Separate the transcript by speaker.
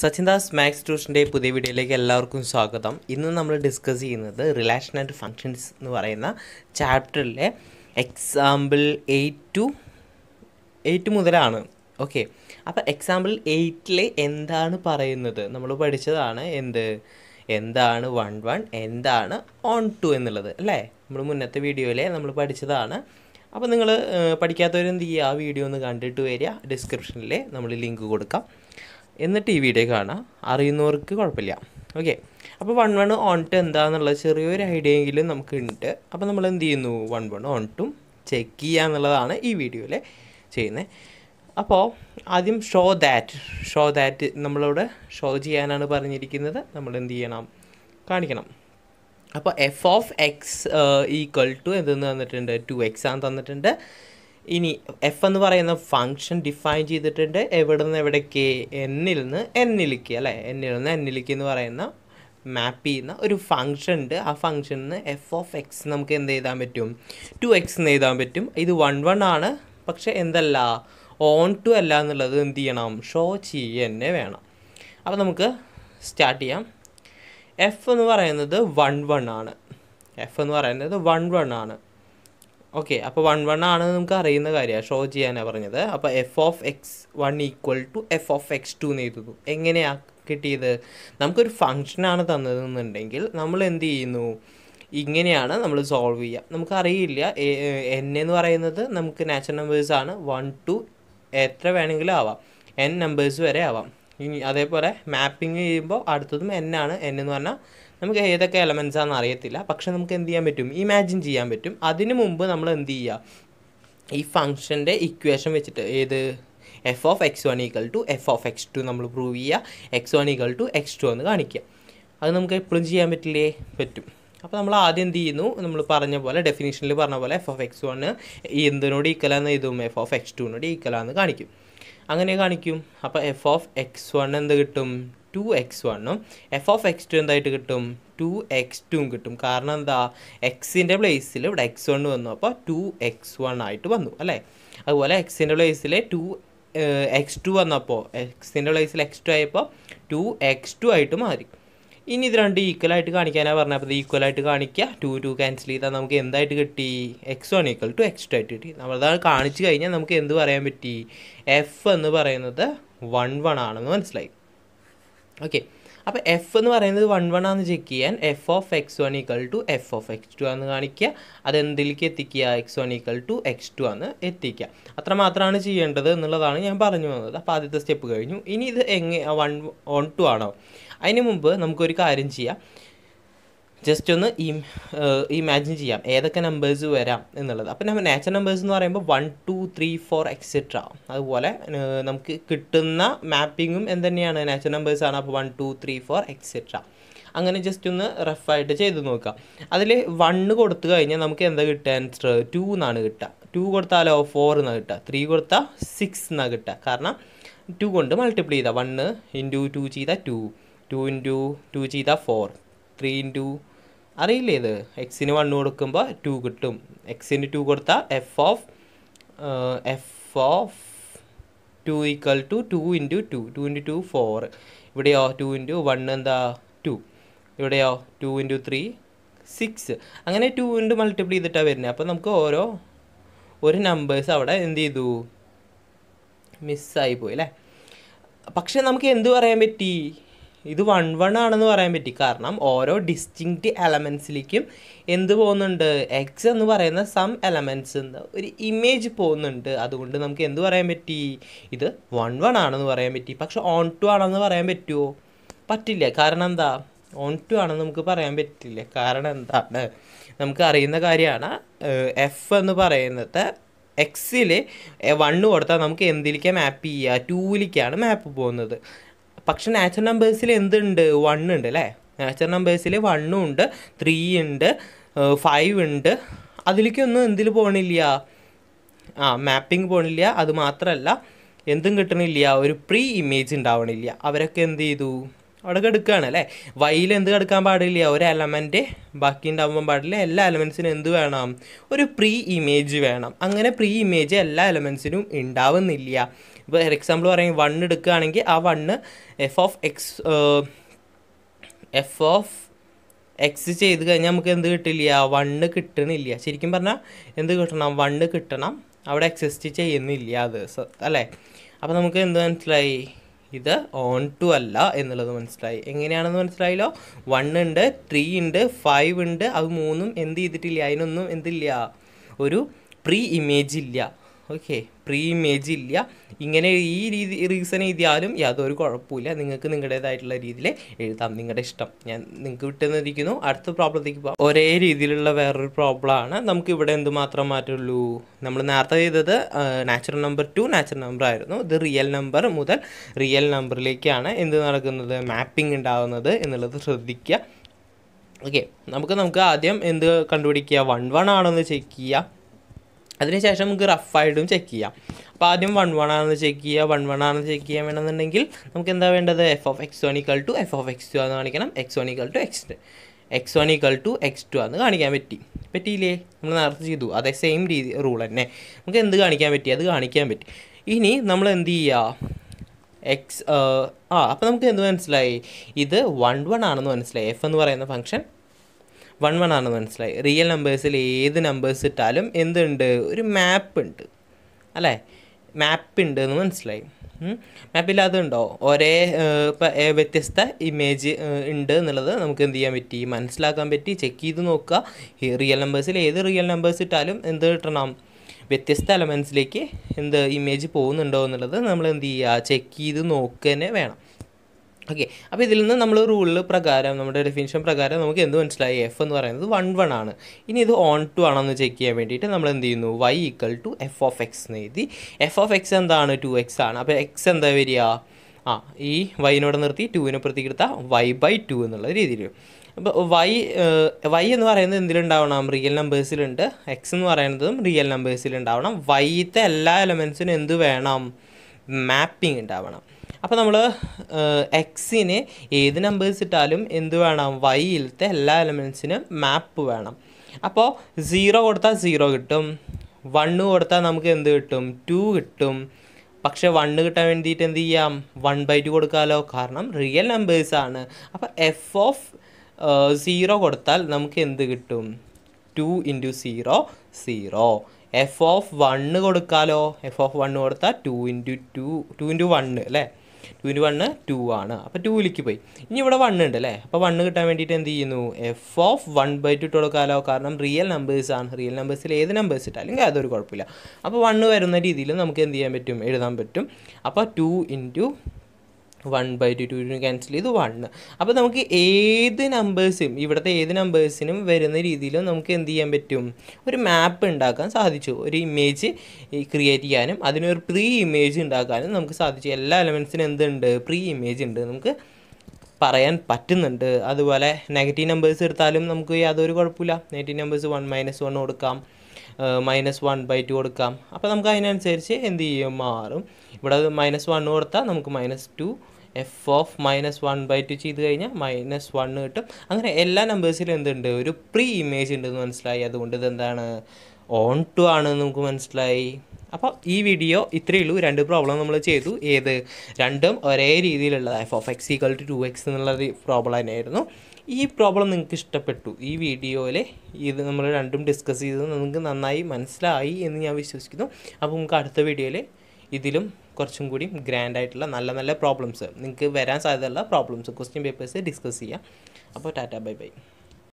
Speaker 1: സച്ചിൻദാസ് maths ട്യൂഷൻ്റെ പുതിയ വീഡിയോയിലേക്ക് എല്ലാവർക്കും സ്വാഗതം ഇന്ന് നമ്മൾ ഡിസ്കസ് ചെയ്യുന്നത് റിലേഷൻ ആൻഡ് ഫങ്ഷൻസ് എന്ന് പറയുന്ന ചാപ്റ്ററിലെ എക്സാമ്പിൾ എയ്റ്റ് ടു എയ്റ്റ് മുതലാണ് ഓക്കെ അപ്പോൾ എക്സാമ്പിൾ എയ്റ്റിൽ എന്താണ് പറയുന്നത് നമ്മൾ പഠിച്ചതാണ് എന്ത് എന്താണ് വൺ വൺ എന്താണ് ഓൺ ടു എന്നുള്ളത് അല്ലേ നമ്മൾ മുന്നത്തെ വീഡിയോയിലെ നമ്മൾ പഠിച്ചതാണ് അപ്പോൾ നിങ്ങൾ പഠിക്കാത്തവരെന്ത് ചെയ്യുക ആ വീഡിയോ ഒന്ന് കണ്ടിട്ട് വരിക ഡിസ്ക്രിപ്ഷനിൽ നമ്മൾ ലിങ്ക് കൊടുക്കാം എന്നിട്ട് ഈ വീഡിയോ കാണാം അറിയുന്നവർക്ക് കുഴപ്പമില്ല ഓക്കെ അപ്പോൾ വൺ വൺ ഓൺ ടു എന്താണെന്നുള്ള ചെറിയൊരു ഐഡിയ എങ്കിലും ഉണ്ട് അപ്പോൾ നമ്മൾ എന്ത് ചെയ്യുന്നു വൺ വൺ ഓൺ ടും ചെക്ക് ചെയ്യുക എന്നുള്ളതാണ് ഈ വീഡിയോയിൽ ചെയ്യുന്നത് അപ്പോൾ ആദ്യം ഷോ ദാറ്റ് ഷോ ദാറ്റ് നമ്മളോട് ഷോ ചെയ്യാനാണ് പറഞ്ഞിരിക്കുന്നത് നമ്മൾ എന്ത് ചെയ്യണം കാണിക്കണം അപ്പോൾ F of X equal to എന്തെന്ന് തന്നിട്ടുണ്ട് ടു എക്സ് ആണ് തന്നിട്ടുണ്ട് ഇനി എഫ് എന്ന് പറയുന്ന ഫങ്ഷൻ ഡിഫൈൻ ചെയ്തിട്ടുണ്ട് എവിടെ നിന്ന് എവിടേക്ക് എന്നിൽ നിന്ന് എന്നിലേക്ക് അല്ലേ എന്നിൽ നിന്ന് എന്നിലേക്ക് എന്ന് പറയുന്ന മാപ്പ് ചെയ്യുന്ന ഒരു ഫങ്ഷൻ ഉണ്ട് ആ ഫങ്ഷനിൽ നിന്ന് എഫ് ഓഫ് എക്സ് നമുക്ക് എന്ത് എഴുതാൻ പറ്റും ടു എക്സ് എന്ന് എഴുതാൻ പറ്റും ഇത് വൺ വൺ ആണ് പക്ഷേ എന്തല്ല ഓൺ ടു അല്ല എന്നുള്ളത് എന്ത് ചെയ്യണം ഷോ ചെയ്യന്നെ വേണം അപ്പോൾ നമുക്ക് സ്റ്റാർട്ട് ചെയ്യാം എഫ് എന്ന് പറയുന്നത് വൺ വൺ ആണ് എഫ് എന്ന് പറയുന്നത് വൺ വൺ ആണ് ഓക്കെ അപ്പോൾ വൺ വൺ ആണ് നമുക്ക് അറിയുന്ന കാര്യമാണ് ഷോ ചെയ്യാനാണ് പറഞ്ഞത് അപ്പോൾ F of X one equal to F of X two എന്ന് എഴുതുന്നു എങ്ങനെയാണ് കിട്ടിയത് നമുക്കൊരു ഫങ്ഷനാണ് തന്നതെന്നുണ്ടെങ്കിൽ നമ്മൾ എന്ത് ചെയ്യുന്നു ഇങ്ങനെയാണ് നമ്മൾ സോൾവ് ചെയ്യുക നമുക്കറിയില്ല എൻ എന്ന് പറയുന്നത് നമുക്ക് നാച്ചുറൽ നമ്പേഴ്സ് ആണ് വൺ ടു എത്ര വേണമെങ്കിലും ആവാം എൻ നമ്പേഴ്സ് വരെ ആവാം ഇനി അതേപോലെ മാപ്പിംഗ് ചെയ്യുമ്പോൾ അടുത്തതും എൻ ആണ് എൻ എന്ന് പറഞ്ഞാൽ നമുക്ക് ഏതൊക്കെ എലമെൻസാണെന്ന് അറിയത്തില്ല പക്ഷെ നമുക്ക് എന്ത് ചെയ്യാൻ പറ്റും ഇമാജിൻ ചെയ്യാൻ പറ്റും അതിനു മുമ്പ് നമ്മൾ എന്ത് ചെയ്യുക ഈ ഫംഗ്ഷൻ്റെ ഇക്വേഷൻ വെച്ചിട്ട് ഏത് f of X one equal to F of X two നമ്മൾ പ്രൂവ് ചെയ്യുക x one equal to x two എന്ന് കാണിക്കുക അത് നമുക്ക് എപ്പോഴും ചെയ്യാൻ പറ്റില്ലേ പറ്റും അപ്പോൾ നമ്മൾ ആദ്യം എന്ത് ചെയ്യുന്നു നമ്മൾ പറഞ്ഞ പോലെ ഡെഫിനേഷനിൽ പറഞ്ഞ പോലെ എഫ് ഓഫ് എക്സ് വണ് എന്തിനോട് ഈക്വലാന്ന് എഴുതും എഫ് ഓഫ് എക്സ് ടുവിനോട് ആണെന്ന് കാണിക്കും അങ്ങനെ കാണിക്കും അപ്പോൾ എഫ് ഓഫ് എക്സ് വൺ എന്ത് കിട്ടും ടു എക്സ് വണ്ണും എഫ് ഓഫ് എക്സ് ടു എന്തായിട്ട് കിട്ടും ടു എക്സ് ടുവും കിട്ടും കാരണം എന്താ എക്സിൻ്റെ പ്ലേസിൽ ഇവിടെ എക്സ് വൺ വന്നു അപ്പോൾ ടു എക്സ് വൺ ആയിട്ട് വന്നു അല്ലേ അതുപോലെ എക്സിൻ്റെ പ്ലേസിൽ ടു എക്സ് ടു വന്നപ്പോൾ എക്സിൻ്റെ പ്ലേസിൽ എക്സ് ടു ആയപ്പോൾ ടു എക്സ് ടു ആയിട്ട് മാറി ഇനി ഇത് രണ്ട് ഈക്വലായിട്ട് കാണിക്കാനാണ് പറഞ്ഞത് അപ്പോൾ ഇത് ഈക്വലായിട്ട് കാണിക്കുക ടു ടു ക്യാൻസൽ ചെയ്താൽ നമുക്ക് എന്തായിട്ട് കിട്ടി x one equal to x two ആയിട്ട് കിട്ടി നമ്മളത് കാണിച്ച് കഴിഞ്ഞാൽ നമുക്ക് എന്ത് പറയാൻ പറ്റി എഫ് എന്ന് പറയുന്നത് വൺ വൺ ആണെന്ന് മനസ്സിലായി ഓക്കെ അപ്പോൾ എഫ് എന്ന് പറയുന്നത് വൺ വൺ ആണെന്ന് ചെക്ക് ചെയ്യാൻ f of X one equal to F of X two ആണെന്ന് കാണിക്കുക അതെന്തിലേക്ക് എത്തിക്കുക x one equal to x two ആണ് എത്തിക്കുക അത്രമാത്രമാണ് ചെയ്യേണ്ടത് എന്നുള്ളതാണ് ഞാൻ പറഞ്ഞു വന്നത് അപ്പോൾ ആദ്യത്തെ സ്റ്റെപ്പ് കഴിഞ്ഞു ഇനി ഇത് എങ്ങനെ വൺ ഓൺ ടു ആണോ അതിന് മുമ്പ് നമുക്കൊരു കാര്യം ചെയ്യാം ജസ്റ്റ് ഒന്ന് ഈ ഇമാജിൻ ചെയ്യാം ഏതൊക്കെ നമ്പേഴ്സ് വരാം എന്നുള്ളത് അപ്പോൾ നമ്മൾ നാച്ചുറൽ നമ്പേഴ്സ് എന്ന് പറയുമ്പോൾ one two three four etcetera അതുപോലെ നമുക്ക് കിട്ടുന്ന മാപ്പിങ്ങും എന്തന്നെയാണ് നാച്ചുറൽ നമ്പേഴ്സാണ് അപ്പോൾ one two three four etcetera അങ്ങനെ ജസ്റ്റ് ഒന്ന് റഫായിട്ട് ചെയ്ത് നോക്കാം അതിൽ വണ്ണ് കൊടുത്തു കഴിഞ്ഞാൽ നമുക്ക് എന്താ കിട്ടുക ആൻസർ ടു എന്നാണ് കിട്ടുക ടു കൊടുത്താലോ ഫോർ എന്നാണ് കിട്ടുക ത്രീ കൊടുത്താൽ സിക്സ് എന്നാണ് കിട്ടുക കാരണം ടു കൊണ്ട് മൾട്ടിപ്ലൈ ചെയ്താൽ വണ്ണ് ഇൻറ്റു ടു ചെയ്താൽ ടു ടു ഇൻറ്റു ടു ചെയ്താൽ ഫോർ ത്രീ ഇൻറ്റു അറിയില്ലേ ഇത് എക്സിന് വണ് കൊടുക്കുമ്പോൾ ടു കിട്ടും എക്സിന് ടു കൊടുത്താൽ F of F of two equal to two into two two into two four ഇവിടെയോ ടു ഇൻറ്റു വൺ എന്താ ടു ഇവിടെയോ ടു ഇൻറ്റു ത്രീ സിക്സ് അങ്ങനെ ടു ഇൻറ്റു മൾട്ടിപ്ലൈ ചെയ്തിട്ടാണ് വരുന്നത് അപ്പോൾ നമുക്ക് ഓരോ ഒരു നമ്പേഴ്സ് അവിടെ എന്ത് ചെയ്തു മിസ്സായി പോയി അല്ലേ പക്ഷേ നമുക്ക് എന്ത് പറയാൻ പറ്റി ഇത് വൺ വൺ ആണെന്ന് പറയാൻ പറ്റി കാരണം ഓരോ ഡിസ്റ്റിങ്ക്റ്റ് എലമെൻസിലേക്കും എന്ത് പോകുന്നുണ്ട് എക്സ് എന്ന് പറയുന്ന സം എലമെൻസ് എന്ന് ഒരു ഇമേജ് പോകുന്നുണ്ട് അതുകൊണ്ട് നമുക്ക് എന്ത് പറയാൻ പറ്റി ഇത് വൺ വൺ ആണെന്ന് പറയാൻ പറ്റി പക്ഷെ ഓൺ ടു ആണെന്ന് പറയാൻ പറ്റുമോ പറ്റില്ല കാരണം എന്താ ഓൺ ടു ആണെന്ന് നമുക്ക് പറയാൻ പറ്റില്ല കാരണം എന്താണ് നമുക്ക് അറിയുന്ന കാര്യമാണ് എഫ് എന്ന് പറയുന്നത് എക്സിൽ വണ്ണ് കൊടുത്താൽ നമുക്ക് എന്തിലേക്കാണ് മാപ്പ് ചെയ്യുക ടൂവിലേക്കാണ് മാപ്പ് പോകുന്നത് പക്ഷെ നാച്ചുറൽ നമ്പേഴ്സിൽ എന്തുണ്ട് വൺ ഉണ്ട് അല്ലേ നാച്ചുറൽ നമ്പേഴ്സിൽ വണ്ണും ഉണ്ട് ത്രീ ഉണ്ട് ഫൈവ് ഉണ്ട് അതിലേക്കൊന്നും എന്തിൽ പോകണില്ല ആ മാപ്പിംഗ് പോകണില്ല അത് മാത്രമല്ല എന്തും കിട്ടണില്ല ഒരു പ്രീ ഇമേജ് ഉണ്ടാവണില്ല അവരൊക്കെ എന്ത് ചെയ്തു അവിടെ കെടുക്കുകയാണ് അല്ലേ വൈയിൽ എന്ത് കെടുക്കാൻ പാടില്ല ഒരു എലമെൻറ്റ് ബാക്കി ഉണ്ടാവാൻ പാടില്ല എല്ലാ എലമെൻസിനും എന്ത് വേണം ഒരു പ്രീ ഇമേജ് വേണം അങ്ങനെ പ്രീ ഇമേജ് എല്ലാ എലമെൻസിനും ഉണ്ടാവുന്നില്ല ഇപ്പോൾ ഒരു എക്സാമ്പിൾ പറയുമ്പോൾ വണ്ണ് എടുക്കുകയാണെങ്കിൽ ആ one f of x f of x ചെയ്ത് കഴിഞ്ഞാൽ നമുക്ക് എന്ത് കിട്ടില്ല വണ്ണ് കിട്ടണില്ല ശരിക്കും പറഞ്ഞാൽ എന്ത് കിട്ടണം വണ്ണ് കിട്ടണം അവിടെ എക്സിസ്റ്റ് ചെയ്യുന്നില്ല അത് അല്ലേ അപ്പോൾ നമുക്ക് എന്ത് മനസ്സിലായി ഇത് ഓൺ ടു അല്ല എന്നുള്ളത് മനസ്സിലായി എങ്ങനെയാണെന്ന് മനസ്സിലായല്ലോ വൺ ഉണ്ട് ത്രീ ഉണ്ട് ഫൈവ് ഉണ്ട് അത് മൂന്നും എന്ത് ചെയ്തിട്ടില്ല അതിനൊന്നും എന്തില്ല ഒരു പ്രീ ഇമേജ് ഇല്ല ഓക്കെ പ്രീ ഇമേജ് ഇല്ല ഇങ്ങനെ ഈ രീതി റീസൺ എഴുതിയാലും യാതൊരു കുഴപ്പമില്ല നിങ്ങൾക്ക് നിങ്ങളുടേതായിട്ടുള്ള രീതിയിൽ എഴുതാം നിങ്ങളുടെ ഇഷ്ടം ഞാൻ നിങ്ങൾക്ക് വിട്ടെന്നിരിക്കുന്നു അടുത്ത പ്രോബ്ലത്തേക്ക് പോകാം ഒരേ രീതിയിലുള്ള വേറൊരു പ്രോബ്ലമാണ് നമുക്ക് ഇവിടെ എന്ത് മാത്രം മാറ്റുള്ളൂ നമ്മൾ നേരത്തെ ചെയ്തത് natural number to natural number ആയിരുന്നു ഇത് റിയൽ നമ്പർ മുതൽ റിയൽ നമ്പറിലേക്കാണ് എന്ത് നടക്കുന്നത് മാപ്പിംഗ് ഉണ്ടാകുന്നത് എന്നുള്ളത് ശ്രദ്ധിക്കുക ഓക്കെ നമുക്ക് നമുക്ക് ആദ്യം എന്ത് കണ്ടുപിടിക്കുക വൺ വൺ ആണോ എന്ന് ചെക്ക് ചെയ്യുക അതിനുശേഷം നമുക്ക് റഫായിട്ടും ചെക്ക് ചെയ്യാം അപ്പോൾ ആദ്യം വൺ വൺ ആണെന്ന് ചെക്ക് ചെയ്യുക വൺ വൺ ആണെന്ന് ചെക്ക് ചെയ്യാൻ വേണമെന്നുണ്ടെങ്കിൽ നമുക്ക് എന്താ വേണ്ടത് f of X one equal to F of X two എന്ന് കാണിക്കണം x one equal to x x one equal to x two ആണെന്ന് കാണിക്കാൻ പറ്റി പറ്റിയില്ലേ നമ്മൾ നേരത്തെ ചെയ്തു അതേ സെയിം രീതി റൂൾ തന്നെ നമുക്ക് എന്ത് കാണിക്കാൻ പറ്റി അത് കാണിക്കാൻ പറ്റി ഇനി നമ്മൾ എന്ത് ചെയ്യുക എക്സ് ആ അപ്പോൾ നമുക്ക് എന്ത് മനസ്സിലായി ഇത് വൺ വൺ ആണെന്ന് മനസ്സിലായി എഫ് എന്ന് പറയുന്ന ഫംഗ്ഷൻ വൺ വൺ ആണെന്ന് മനസ്സിലായി റിയൽ നമ്പേഴ്സിൽ ഏത് നമ്പേഴ്സ് ഇട്ടാലും എന്തുണ്ട് ഒരു മാപ്പ് ഉണ്ട് അല്ലേ മാപ്പ് ഉണ്ട് എന്ന് മനസ്സിലായി മാപ്പിൽ അതുണ്ടോ ഒരേ വ്യത്യസ്ത ഇമേജ് ഉണ്ട് എന്നുള്ളത് നമുക്ക് എന്ത് ചെയ്യാൻ പറ്റി മനസ്സിലാക്കാൻ പറ്റി ചെക്ക് ചെയ്ത് നോക്കുക റിയൽ നമ്പേഴ്സിൽ ഏത് റിയൽ നമ്പേഴ്സ് ഇട്ടാലും എന്ത് കിട്ടണം വ്യത്യസ്ത എലമെൻസിലേക്ക് എന്ത് ഇമേജ് പോകുന്നുണ്ടോ എന്നുള്ളത് നമ്മൾ എന്ത് ചെയ്യുക ചെക്ക് ചെയ്ത് നോക്കുക തന്നെ വേണം ഓക്കെ അപ്പോൾ ഇതിൽ നിന്ന് നമ്മൾ റൂളിൽ പ്രകാരം നമ്മുടെ ഡെഫിനിഷൻ പ്രകാരം നമുക്ക് എന്ത് മനസ്സിലായി എഫ് എന്ന് പറയുന്നത് വൺ വൺ ആണ് ഇനി ഇത് ഓൺ ടു ആണെന്ന് ചെക്ക് ചെയ്യാൻ വേണ്ടിയിട്ട് നമ്മൾ എന്ത് ചെയ്യുന്നു y equal to F of x എന്ന് എഴുതി എഫ് ഓഫ് എക്സ് എന്താണ് ടു എക്സ് ആണ് അപ്പോൾ എക്സ് എന്താ വരിക ആ ഈ വൈനോട് നിർത്തി ടുവിനെ പ്രത്യേകിടുത്ത വൈ ബൈ ടു എന്നുള്ള രീതിയിൽ അപ്പോൾ വൈ വൈ എന്ന് പറയുന്നത് എന്തിലുണ്ടാവണം റിയൽ നമ്പേഴ്സിലുണ്ട് എക്സ് എന്ന് പറയുന്നതും റിയൽ നമ്പേഴ്സിലുണ്ടാവണം വൈത്തെ എല്ലാ എലമെൻസിനും എന്ത് വേണം മാപ്പിംഗ് ഉണ്ടാവണം അപ്പോൾ നമ്മൾ എക്സിന് ഏത് നമ്പേഴ്സ് ഇട്ടാലും എന്ത് വേണം വൈയിലത്തെ എല്ലാ എലമെൻസിനും മാപ്പ് വേണം അപ്പോൾ സീറോ കൊടുത്താൽ സീറോ കിട്ടും വണ്ണ് കൊടുത്താൽ നമുക്ക് എന്ത് കിട്ടും ടു കിട്ടും പക്ഷേ വണ്ണ് കിട്ടാൻ വേണ്ടിയിട്ട് എന്ത് ചെയ്യാം വൺ ബൈ ടു കൊടുക്കാമല്ലോ കാരണം റിയൽ നമ്പേഴ്സാണ് അപ്പോൾ എഫ് ഓഫ് സീറോ കൊടുത്താൽ നമുക്ക് എന്ത് കിട്ടും two into zero zero f of one കൊടുക്കാമല്ലോ എഫ് ഓഫ് വണ്ണ് കൊടുത്താൽ two into two two into one അല്ലേ ടുവിന് വണ്ണ് ടു ആണ് അപ്പോൾ ടുവിലേക്ക് പോയി ഇനി ഇവിടെ വണ്ണ് ഉണ്ട് അല്ലേ അപ്പോൾ വണ്ണ് കിട്ടാൻ വേണ്ടിയിട്ട് എന്ത് ചെയ്യുന്നു f of one by two ഇട്ട് കൊടുക്കാമല്ലോ കാരണം റിയൽ നമ്പേഴ്സ് ആണ് റിയൽ നമ്പേഴ്സിൽ ഏത് നമ്പേഴ്സ് ഇട്ടാലും അതൊരു കുഴപ്പമില്ല അപ്പോൾ വണ്ണ് വരുന്ന രീതിയിൽ നമുക്ക് എന്ത് ചെയ്യാൻ പറ്റും എഴുതാൻ പറ്റും അപ്പോൾ two into one by two two cancel ചെയ്ത് വൺ അപ്പോൾ നമുക്ക് ഏത് നമ്പേഴ്സും ഇവിടുത്തെ ഏത് നമ്പേഴ്സിനും വരുന്ന രീതിയിലും നമുക്ക് എന്ത് ചെയ്യാൻ പറ്റും ഒരു മാപ്പ് ഉണ്ടാക്കാൻ സാധിച്ചു ഒരു ഇമേജ് ക്രിയേറ്റ് ചെയ്യാനും അതിനൊരു പ്രീ ഇമേജ് ഉണ്ടാക്കാനും നമുക്ക് സാധിച്ചു എല്ലാ എലമെൻസിനും എന്തുണ്ട് പ്രീ ഇമേജ് ഉണ്ട് നമുക്ക് പറയാൻ പറ്റുന്നുണ്ട് അതുപോലെ നെഗറ്റീവ് നമ്പേഴ്സ് എടുത്താലും നമുക്ക് യാതൊരു കുഴപ്പമില്ല negative numbers one minus one കൊടുക്കാം മൈനസ് വൺ ബൈ ടു കൊടുക്കാം അപ്പോൾ നമുക്ക് അതിനനുസരിച്ച് എന്ത് ചെയ്യും മാറും ഇവിടെ മൈനസ് വൺ കൊടുത്താൽ നമുക്ക് minus two F of minus one by two ചെയ്ത് കഴിഞ്ഞാൽ മൈനസ് വൺ കിട്ടും അങ്ങനെ എല്ലാ നമ്പേഴ്സിലും എന്തുണ്ട് ഒരു പ്രീ ഇമേജ് ഉണ്ടെന്ന് മനസ്സിലായി അതുകൊണ്ട് ഇതെന്താണ് ഓൺ ടു ആണ് നമുക്ക് മനസ്സിലായി അപ്പോൾ ഈ വീഡിയോ ഇത്രയേ ഉള്ളൂ രണ്ട് പ്രോബ്ലം നമ്മൾ ചെയ്തു ഏത് രണ്ടും ഒരേ രീതിയിലുള്ള f of X equal to two x എന്നുള്ള പ്രോബ്ലം തന്നെയായിരുന്നു ഈ പ്രോബ്ലം നിങ്ങൾക്ക് ഇഷ്ടപ്പെട്ടു ഈ വീഡിയോയിൽ ഇത് നമ്മൾ രണ്ടും ഡിസ്കസ് ചെയ്തത് നിങ്ങൾക്ക് നന്നായി മനസ്സിലായി എന്ന് ഞാൻ വിശ്വസിക്കുന്നു അപ്പോൾ നമുക്ക് അടുത്ത വീഡിയോയിൽ ഇതിലും കുറച്ചും കൂടി ഗ്രാൻഡ് ആയിട്ടുള്ള നല്ല നല്ല പ്രോബ്ലംസ് നിങ്ങൾക്ക് വരാൻ സാധ്യതയുള്ള പ്രോബ്ലംസ് ക്വസ്റ്റ്യൻ പേപ്പേഴ്സ് ഡിസ്കസ് ചെയ്യാം അപ്പോൾ ടാറ്റ ബൈ ബൈ